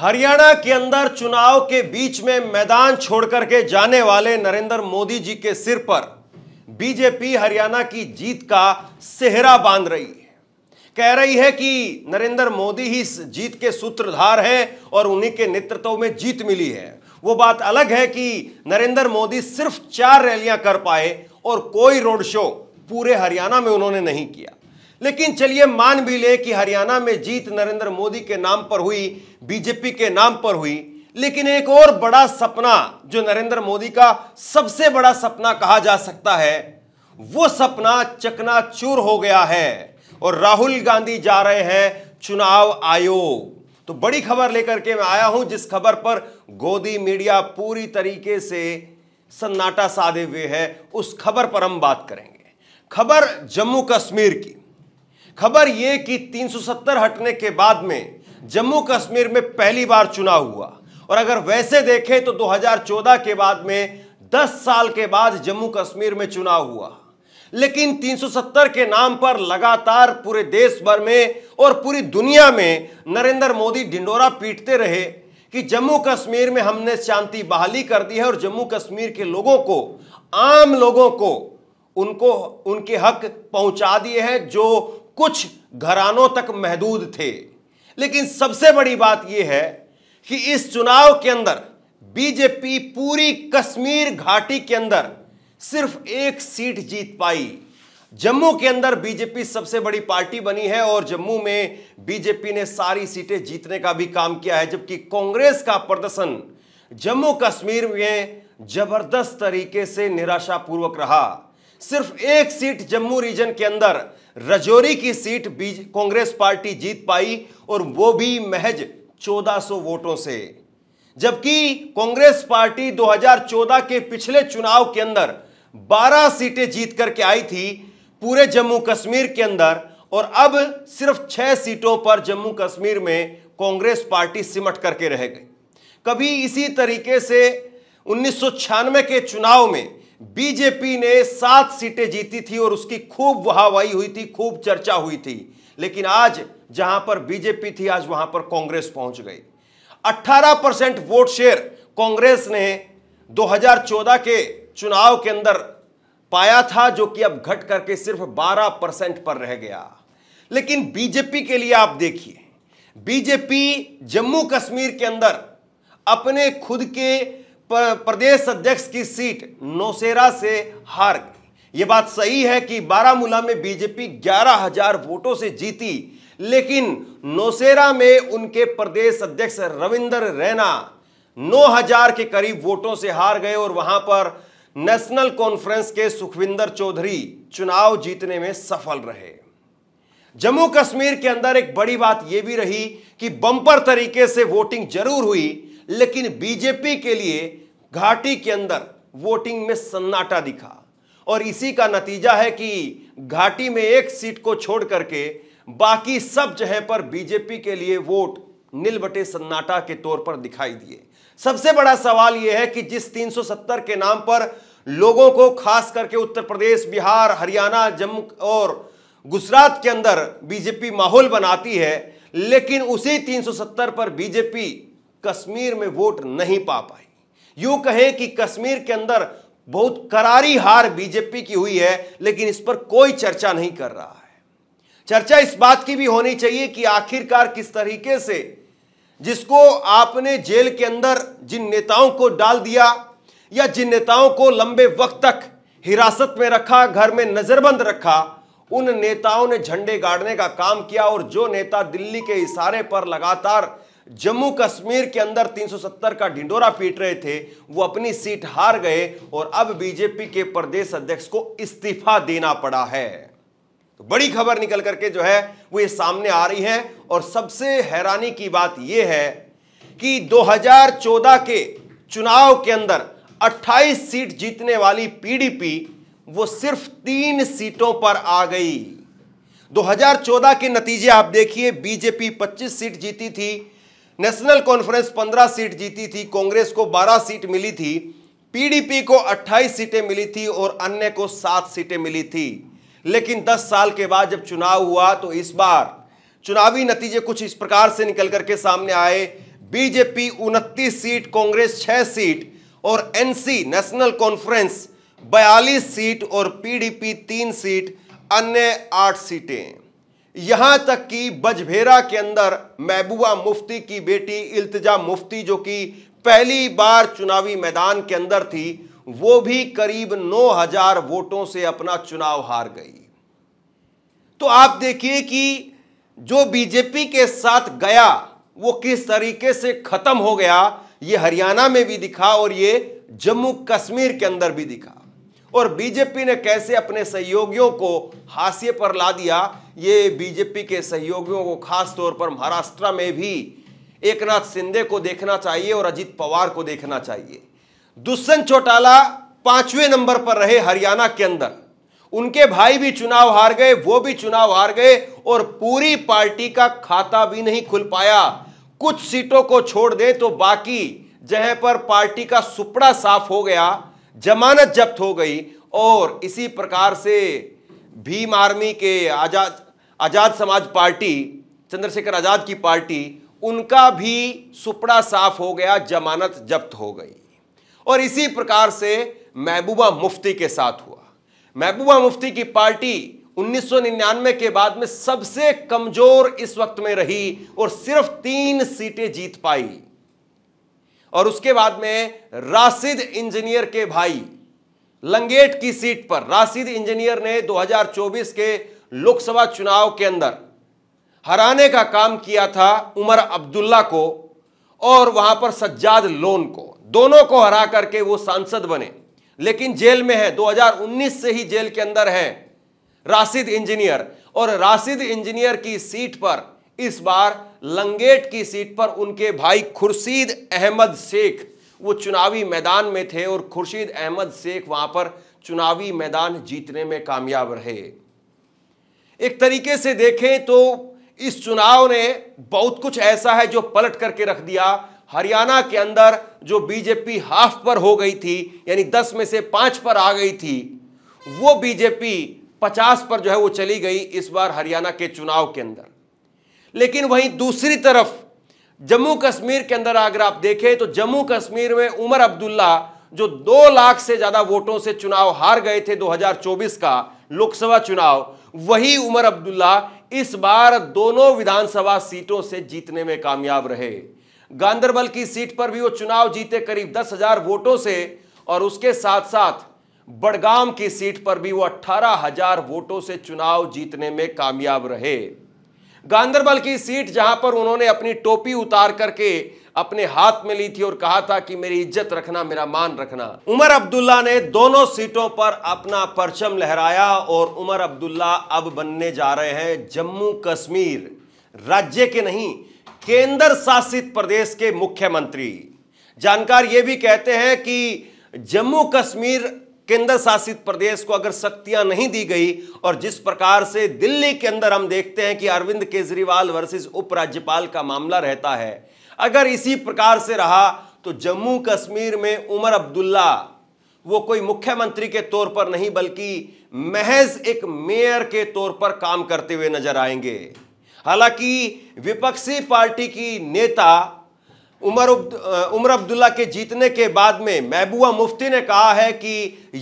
हरियाणा के अंदर चुनाव के बीच में मैदान छोड़कर के जाने वाले नरेंद्र मोदी जी के सिर पर बीजेपी हरियाणा की जीत का सेहरा बांध रही है कह रही है कि नरेंद्र मोदी ही जीत के सूत्रधार हैं और उन्हीं के नेतृत्व में जीत मिली है वो बात अलग है कि नरेंद्र मोदी सिर्फ चार रैलियां कर पाए और कोई रोड शो पूरे हरियाणा में उन्होंने नहीं किया लेकिन चलिए मान भी ले कि हरियाणा में जीत नरेंद्र मोदी के नाम पर हुई बीजेपी के नाम पर हुई लेकिन एक और बड़ा सपना जो नरेंद्र मोदी का सबसे बड़ा सपना कहा जा सकता है वो सपना चकनाचूर हो गया है और राहुल गांधी जा रहे हैं चुनाव आयोग तो बड़ी खबर लेकर के मैं आया हूं जिस खबर पर गोदी मीडिया पूरी तरीके से सन्नाटा साधे हुए है उस खबर पर हम बात करेंगे खबर जम्मू कश्मीर की खबर यह कि 370 हटने के बाद में जम्मू कश्मीर में पहली बार चुनाव हुआ और अगर वैसे देखें तो 2014 के बाद में 10 साल के बाद जम्मू कश्मीर में चुनाव हुआ लेकिन 370 के नाम पर लगातार पूरे देश भर में और पूरी दुनिया में नरेंद्र मोदी ढिंडोरा पीटते रहे कि जम्मू कश्मीर में हमने शांति बहाली कर दी है और जम्मू कश्मीर के लोगों को आम लोगों को उनको उनके हक पहुंचा दिए हैं जो कुछ घरानों तक महदूद थे लेकिन सबसे बड़ी बात यह है कि इस चुनाव के अंदर बीजेपी पूरी कश्मीर घाटी के अंदर सिर्फ एक सीट जीत पाई जम्मू के अंदर बीजेपी सबसे बड़ी पार्टी बनी है और जम्मू में बीजेपी ने सारी सीटें जीतने का भी काम किया है जबकि कांग्रेस का प्रदर्शन जम्मू कश्मीर में जबरदस्त तरीके से निराशापूर्वक रहा सिर्फ एक सीट जम्मू रीजन के अंदर रजौरी की सीट कांग्रेस पार्टी जीत पाई और वो भी महज 1400 वोटों से जबकि कांग्रेस पार्टी 2014 के पिछले चुनाव के अंदर 12 सीटें जीत करके आई थी पूरे जम्मू कश्मीर के अंदर और अब सिर्फ छह सीटों पर जम्मू कश्मीर में कांग्रेस पार्टी सिमट करके रह गई कभी इसी तरीके से उन्नीस के चुनाव में बीजेपी ने सात सीटें जीती थी और उसकी खूब वहावाही हुई थी खूब चर्चा हुई थी लेकिन आज जहां पर बीजेपी थी आज वहां पर कांग्रेस पहुंच गई 18 परसेंट वोट शेयर कांग्रेस ने 2014 के चुनाव के अंदर पाया था जो कि अब घट करके सिर्फ 12 परसेंट पर रह गया लेकिन बीजेपी के लिए आप देखिए बीजेपी जम्मू कश्मीर के अंदर अपने खुद के प्रदेश अध्यक्ष की सीट नौसेरा से हार गई यह बात सही है कि बारामूला में बीजेपी ग्यारह हजार वोटों से जीती लेकिन नौसेरा में उनके प्रदेश अध्यक्ष रविंदर रैना 9000 के करीब वोटों से हार गए और वहां पर नेशनल कॉन्फ्रेंस के सुखविंदर चौधरी चुनाव जीतने में सफल रहे जम्मू कश्मीर के अंदर एक बड़ी बात यह भी रही कि बंपर तरीके से वोटिंग जरूर हुई लेकिन बीजेपी के लिए घाटी के अंदर वोटिंग में सन्नाटा दिखा और इसी का नतीजा है कि घाटी में एक सीट को छोड़ करके बाकी सब जगह पर बीजेपी के लिए वोट नीलबटे सन्नाटा के तौर पर दिखाई दिए सबसे बड़ा सवाल यह है कि जिस 370 के नाम पर लोगों को खास करके उत्तर प्रदेश बिहार हरियाणा जम्मू और गुजरात के अंदर बीजेपी माहौल बनाती है लेकिन उसी 370 पर बीजेपी कश्मीर में वोट नहीं पा पाई यूं कहें कि कश्मीर के अंदर बहुत करारी हार बीजेपी की हुई है लेकिन इस पर कोई चर्चा नहीं कर रहा है चर्चा इस बात की भी होनी चाहिए कि आखिरकार किस तरीके से जिसको आपने जेल के अंदर जिन नेताओं को डाल दिया या जिन नेताओं को लंबे वक्त तक हिरासत में रखा घर में नजरबंद रखा उन नेताओं ने झंडे गाड़ने का काम किया और जो नेता दिल्ली के इशारे पर लगातार जम्मू कश्मीर के अंदर 370 का ढिंडोरा पीट रहे थे वो अपनी सीट हार गए और अब बीजेपी के प्रदेश अध्यक्ष को इस्तीफा देना पड़ा है तो बड़ी खबर निकल करके जो है वो ये सामने आ रही है और सबसे हैरानी की बात यह है कि 2014 के चुनाव के अंदर 28 सीट जीतने वाली पीडीपी वो सिर्फ तीन सीटों पर आ गई 2014 के नतीजे आप देखिए बीजेपी 25 सीट जीती थी नेशनल कॉन्फ्रेंस 15 सीट जीती थी कांग्रेस को 12 सीट मिली थी पीडीपी को 28 सीटें मिली थी और अन्य को 7 सीटें मिली थी लेकिन 10 साल के बाद जब चुनाव हुआ तो इस बार चुनावी नतीजे कुछ इस प्रकार से निकल करके सामने आए बीजेपी उनतीस सीट कांग्रेस 6 सीट और एनसी नेशनल कॉन्फ्रेंस 42 सीट और पीडीपी 3 सीट अन्य 8 सीटें यहां तक कि बजभेरा के अंदर महबूबा मुफ्ती की बेटी इल्तजा मुफ्ती जो कि पहली बार चुनावी मैदान के अंदर थी वो भी करीब 9000 वोटों से अपना चुनाव हार गई तो आप देखिए कि जो बीजेपी के साथ गया वो किस तरीके से खत्म हो गया ये हरियाणा में भी दिखा और ये जम्मू कश्मीर के अंदर भी दिखा और बीजेपी ने कैसे अपने सहयोगियों को हाशिए पर ला दिया ये बीजेपी के सहयोगियों को खास तौर पर महाराष्ट्र में भी एक नाथ शिंदे को देखना चाहिए और अजीत पवार को देखना चाहिए दुष्यंत चौटाला पांचवें नंबर पर रहे हरियाणा के अंदर उनके भाई भी चुनाव हार गए वो भी चुनाव हार गए और पूरी पार्टी का खाता भी नहीं खुल पाया कुछ सीटों को छोड़ दे तो बाकी जहां पर पार्टी का सुपड़ा साफ हो गया जमानत जब्त हो गई और इसी प्रकार से भीम आर्मी के आज़ाद आज़ाद समाज पार्टी चंद्रशेखर आज़ाद की पार्टी उनका भी सुपड़ा साफ हो गया जमानत जब्त हो गई और इसी प्रकार से महबूबा मुफ्ती के साथ हुआ महबूबा मुफ्ती की पार्टी 1999 के बाद में सबसे कमजोर इस वक्त में रही और सिर्फ तीन सीटें जीत पाई और उसके बाद में राशिद इंजीनियर के भाई लंगेट की सीट पर राशिद इंजीनियर ने 2024 के लोकसभा चुनाव के अंदर हराने का काम किया था उमर अब्दुल्ला को और वहां पर सज्जाद लोन को दोनों को हरा करके वो सांसद बने लेकिन जेल में है 2019 से ही जेल के अंदर है राशिद इंजीनियर और राशिद इंजीनियर की सीट पर इस बार लंगेट की सीट पर उनके भाई खुर्शीद अहमद शेख वो चुनावी मैदान में थे और खुर्शीद अहमद शेख वहां पर चुनावी मैदान जीतने में कामयाब रहे एक तरीके से देखें तो इस चुनाव ने बहुत कुछ ऐसा है जो पलट करके रख दिया हरियाणा के अंदर जो बीजेपी हाफ पर हो गई थी यानी 10 में से 5 पर आ गई थी वो बीजेपी 50 पर जो है वो चली गई इस बार हरियाणा के चुनाव के अंदर लेकिन वहीं दूसरी तरफ जम्मू कश्मीर के अंदर अगर आप देखें तो जम्मू कश्मीर में उमर अब्दुल्ला जो दो लाख से ज्यादा वोटों से चुनाव हार गए थे 2024 का लोकसभा चुनाव वही उमर अब्दुल्ला इस बार दोनों विधानसभा सीटों से जीतने में कामयाब रहे गांधरबल की सीट पर भी वो चुनाव जीते करीब दस हजार वोटों से और उसके साथ साथ बड़गाम की सीट पर भी वो अट्ठारह हजार वोटों से चुनाव जीतने में कामयाब रहे गांधरबल की सीट जहां पर उन्होंने अपनी टोपी उतार करके अपने हाथ में ली थी और कहा था कि मेरी इज्जत रखना मेरा मान रखना उमर अब्दुल्ला ने दोनों सीटों पर अपना परचम लहराया और उमर अब्दुल्ला अब बनने जा रहे हैं जम्मू कश्मीर राज्य के नहीं केंद्र शासित प्रदेश के मुख्यमंत्री जानकार ये भी कहते हैं कि जम्मू कश्मीर केंद्र शासित प्रदेश को अगर शक्तियां नहीं दी गई और जिस प्रकार से दिल्ली के अंदर हम देखते हैं कि अरविंद केजरीवाल वर्सेस उपराज्यपाल का मामला रहता है अगर इसी प्रकार से रहा तो जम्मू कश्मीर में उमर अब्दुल्ला वो कोई मुख्यमंत्री के तौर पर नहीं बल्कि महज एक मेयर के तौर पर काम करते हुए नजर आएंगे हालांकि विपक्षी पार्टी की नेता उमर उमर अब्दुल्ला के जीतने के बाद में महबूबा मुफ्ती ने कहा है कि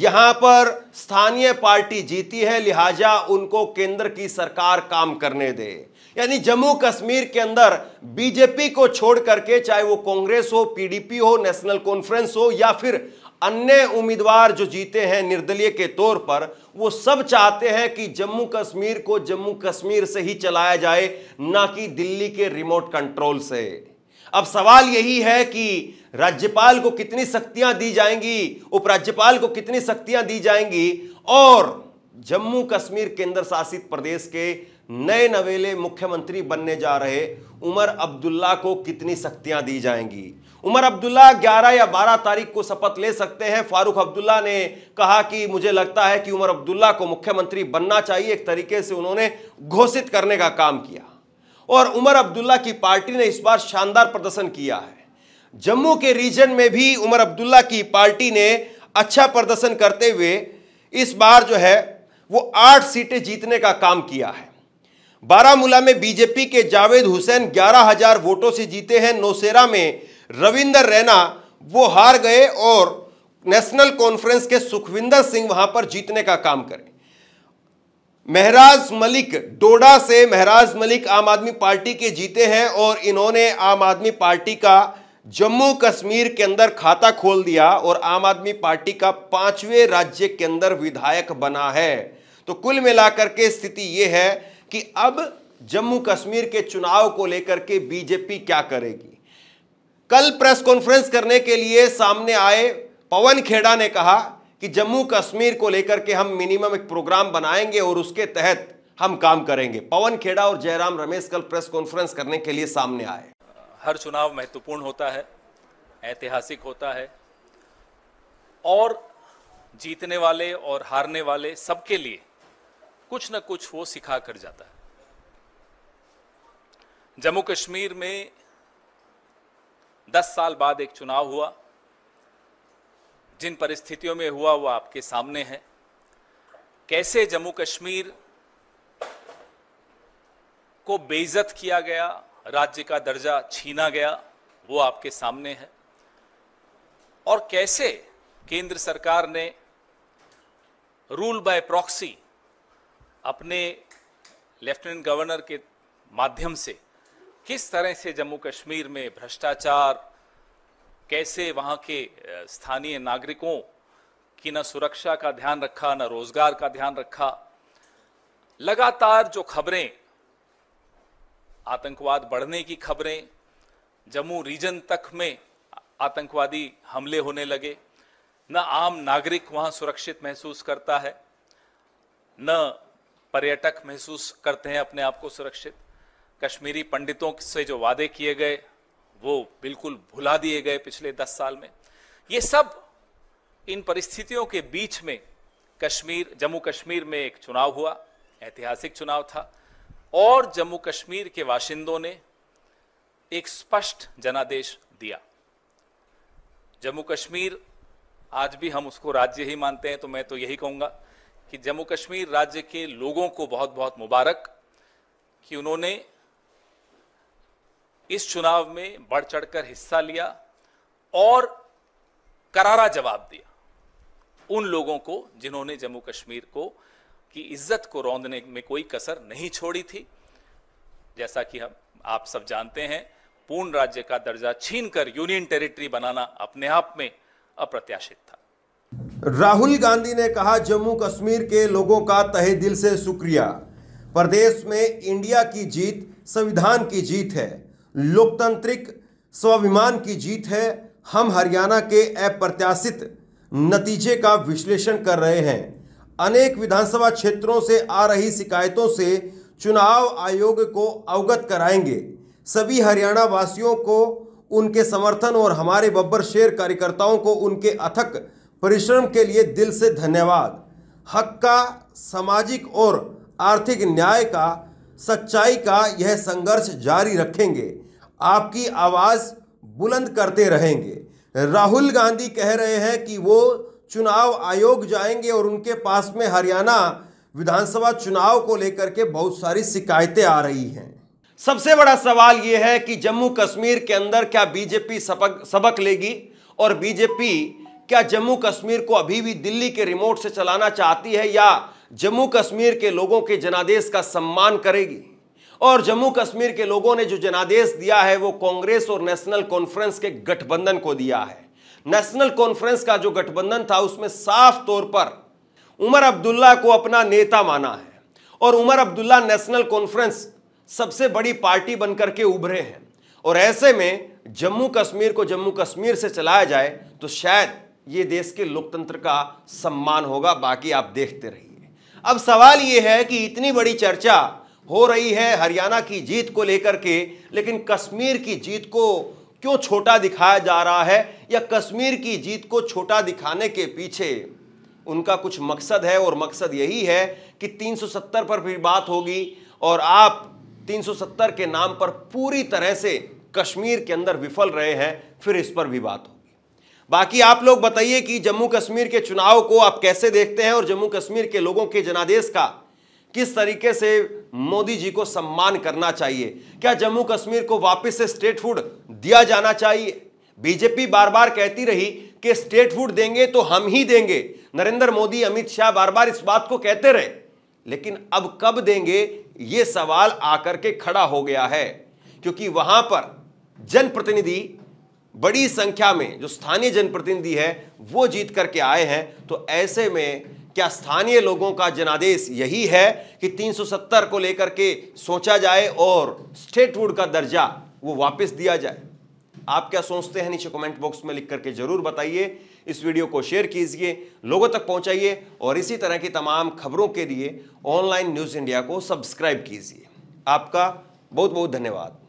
यहाँ पर स्थानीय पार्टी जीती है लिहाजा उनको केंद्र की सरकार काम करने दे यानी जम्मू कश्मीर के अंदर बीजेपी को छोड़ करके चाहे वो कांग्रेस हो पीडीपी हो नेशनल कॉन्फ्रेंस हो या फिर अन्य उम्मीदवार जो जीते हैं निर्दलीय के तौर पर वो सब चाहते हैं कि जम्मू कश्मीर को जम्मू कश्मीर से ही चलाया जाए ना कि दिल्ली के रिमोट कंट्रोल से अब सवाल यही है कि राज्यपाल को कितनी शक्तियां दी जाएंगी उपराज्यपाल को कितनी शक्तियां दी जाएंगी और जम्मू कश्मीर केंद्र शासित प्रदेश के नए नवेले मुख्यमंत्री बनने जा रहे उमर अब्दुल्ला को कितनी शक्तियां दी जाएंगी उमर अब्दुल्ला 11 या 12 तारीख को शपथ ले सकते हैं फारूक अब्दुल्ला ने कहा कि मुझे लगता है कि उमर अब्दुल्ला को मुख्यमंत्री बनना चाहिए एक तरीके से उन्होंने घोषित करने का काम किया और उमर अब्दुल्ला की पार्टी ने इस बार शानदार प्रदर्शन किया है जम्मू के रीजन में भी उमर अब्दुल्ला की पार्टी ने अच्छा प्रदर्शन करते हुए इस बार जो है वो आठ सीटें जीतने का काम किया है बारामूला में बीजेपी के जावेद हुसैन ग्यारह हजार वोटों से जीते हैं नौसेरा में रविंदर रैना वो हार गए और नेशनल कॉन्फ्रेंस के सुखविंदर सिंह वहां पर जीतने का काम करें महराज मलिक डोडा से महराज मलिक आम आदमी पार्टी के जीते हैं और इन्होंने आम आदमी पार्टी का जम्मू कश्मीर के अंदर खाता खोल दिया और आम आदमी पार्टी का पांचवें राज्य के अंदर विधायक बना है तो कुल मिलाकर के स्थिति यह है कि अब जम्मू कश्मीर के चुनाव को लेकर के बीजेपी क्या करेगी कल प्रेस कॉन्फ्रेंस करने के लिए सामने आए पवन खेड़ा ने कहा कि जम्मू कश्मीर को लेकर के हम मिनिमम एक प्रोग्राम बनाएंगे और उसके तहत हम काम करेंगे पवन खेड़ा और जयराम रमेश कल प्रेस कॉन्फ्रेंस करने के लिए सामने आए हर चुनाव महत्वपूर्ण होता है ऐतिहासिक होता है और जीतने वाले और हारने वाले सबके लिए कुछ ना कुछ वो सिखा कर जाता है जम्मू कश्मीर में 10 साल बाद एक चुनाव हुआ जिन परिस्थितियों में हुआ वो आपके सामने है कैसे जम्मू कश्मीर को बेइज्जत किया गया राज्य का दर्जा छीना गया वो आपके सामने है और कैसे केंद्र सरकार ने रूल बाय प्रॉक्सी अपने लेफ्टिनेंट गवर्नर के माध्यम से किस तरह से जम्मू कश्मीर में भ्रष्टाचार कैसे वहाँ के स्थानीय नागरिकों की न सुरक्षा का ध्यान रखा न रोजगार का ध्यान रखा लगातार जो खबरें आतंकवाद बढ़ने की खबरें जम्मू रीजन तक में आतंकवादी हमले होने लगे न आम नागरिक वहाँ सुरक्षित महसूस करता है न पर्यटक महसूस करते हैं अपने आप को सुरक्षित कश्मीरी पंडितों से जो वादे किए गए वो बिल्कुल भुला दिए गए पिछले दस साल में ये सब इन परिस्थितियों के बीच में कश्मीर जम्मू कश्मीर में एक चुनाव हुआ ऐतिहासिक चुनाव था और जम्मू कश्मीर के वाशिंदों ने एक स्पष्ट जनादेश दिया जम्मू कश्मीर आज भी हम उसको राज्य ही मानते हैं तो मैं तो यही कहूँगा कि जम्मू कश्मीर राज्य के लोगों को बहुत बहुत मुबारक कि उन्होंने इस चुनाव में बढ़ चढ़कर हिस्सा लिया और करारा जवाब दिया उन लोगों को जिन्होंने जम्मू कश्मीर को की इज्जत को रौंदने में कोई कसर नहीं छोड़ी थी जैसा कि हम आप सब जानते हैं पूर्ण राज्य का दर्जा छीनकर यूनियन टेरिटरी बनाना अपने आप में अप्रत्याशित था राहुल गांधी ने कहा जम्मू कश्मीर के लोगों का तहे दिल से शुक्रिया प्रदेश में इंडिया की जीत संविधान की जीत है लोकतांत्रिक स्वाभिमान की जीत है हम हरियाणा के अप्रत्याशित नतीजे का विश्लेषण कर रहे हैं अनेक विधानसभा क्षेत्रों से आ रही शिकायतों से चुनाव आयोग को अवगत कराएंगे सभी हरियाणा वासियों को उनके समर्थन और हमारे बब्बर शेर कार्यकर्ताओं को उनके अथक परिश्रम के लिए दिल से धन्यवाद हक का सामाजिक और आर्थिक न्याय का सच्चाई का यह संघर्ष जारी रखेंगे आपकी आवाज़ बुलंद करते रहेंगे राहुल गांधी कह रहे हैं कि वो चुनाव आयोग जाएंगे और उनके पास में हरियाणा विधानसभा चुनाव को लेकर के बहुत सारी शिकायतें आ रही हैं सबसे बड़ा सवाल यह है कि जम्मू कश्मीर के अंदर क्या बीजेपी सबक सबक लेगी और बीजेपी क्या जम्मू कश्मीर को अभी भी दिल्ली के रिमोट से चलाना चाहती है या जम्मू कश्मीर के लोगों के जनादेश का सम्मान करेगी और जम्मू कश्मीर के लोगों ने जो जनादेश दिया है वो कांग्रेस और नेशनल कॉन्फ्रेंस के गठबंधन को दिया है नेशनल कॉन्फ्रेंस का जो गठबंधन था उसमें साफ तौर पर उमर अब्दुल्ला को अपना नेता माना है और उमर अब्दुल्ला नेशनल कॉन्फ्रेंस सबसे बड़ी पार्टी बनकर के उभरे हैं और ऐसे में जम्मू कश्मीर को जम्मू कश्मीर से चलाया जाए तो शायद ये देश के लोकतंत्र का सम्मान होगा बाकी आप देखते रहिए अब सवाल यह है कि इतनी बड़ी चर्चा हो रही है हरियाणा की जीत को लेकर के लेकिन कश्मीर की जीत को क्यों छोटा दिखाया जा रहा है या कश्मीर की जीत को छोटा दिखाने के पीछे उनका कुछ मकसद है और मकसद यही है कि 370 पर फिर बात होगी और आप 370 के नाम पर पूरी तरह से कश्मीर के अंदर विफल रहे हैं फिर इस पर भी बात होगी बाकी आप लोग बताइए कि जम्मू कश्मीर के चुनाव को आप कैसे देखते हैं और जम्मू कश्मीर के लोगों के जनादेश का किस तरीके से मोदी जी को सम्मान करना चाहिए क्या जम्मू कश्मीर को वापस से स्टेट फूड दिया जाना चाहिए बीजेपी बार बार कहती रही कि स्टेट फूड देंगे तो हम ही देंगे नरेंद्र मोदी अमित शाह बार बार इस बात को कहते रहे लेकिन अब कब देंगे ये सवाल आकर के खड़ा हो गया है क्योंकि वहां पर जनप्रतिनिधि बड़ी संख्या में जो स्थानीय जनप्रतिनिधि है वो जीत करके आए हैं तो ऐसे में क्या स्थानीय लोगों का जनादेश यही है कि 370 को लेकर के सोचा जाए और स्टेटवुड का दर्जा वो वापस दिया जाए आप क्या सोचते हैं नीचे कमेंट बॉक्स में लिख करके जरूर बताइए इस वीडियो को शेयर कीजिए लोगों तक पहुंचाइए और इसी तरह की तमाम खबरों के लिए ऑनलाइन न्यूज़ इंडिया को सब्सक्राइब कीजिए आपका बहुत बहुत धन्यवाद